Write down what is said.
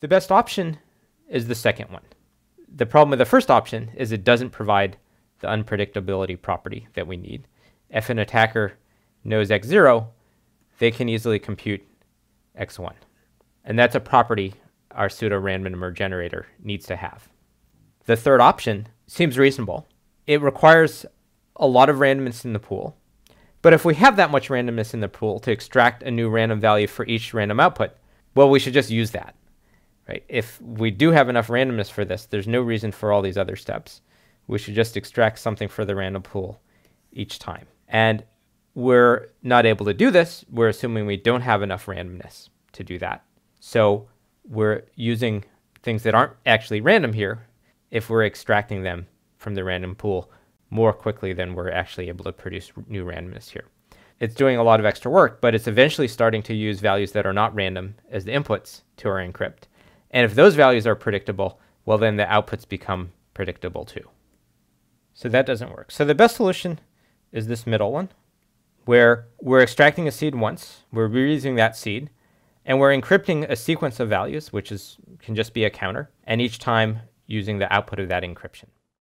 The best option is the second one. The problem with the first option is it doesn't provide the unpredictability property that we need. If an attacker knows x0, they can easily compute x1. And that's a property our pseudo random number generator needs to have. The third option seems reasonable. It requires a lot of randomness in the pool. But if we have that much randomness in the pool to extract a new random value for each random output, well, we should just use that right? If we do have enough randomness for this, there's no reason for all these other steps. We should just extract something for the random pool each time. And we're not able to do this. We're assuming we don't have enough randomness to do that. So we're using things that aren't actually random here if we're extracting them from the random pool more quickly than we're actually able to produce new randomness here. It's doing a lot of extra work, but it's eventually starting to use values that are not random as the inputs to our encrypt. And if those values are predictable, well, then the outputs become predictable too. So that doesn't work. So the best solution is this middle one, where we're extracting a seed once, we're reusing that seed, and we're encrypting a sequence of values, which is, can just be a counter, and each time using the output of that encryption.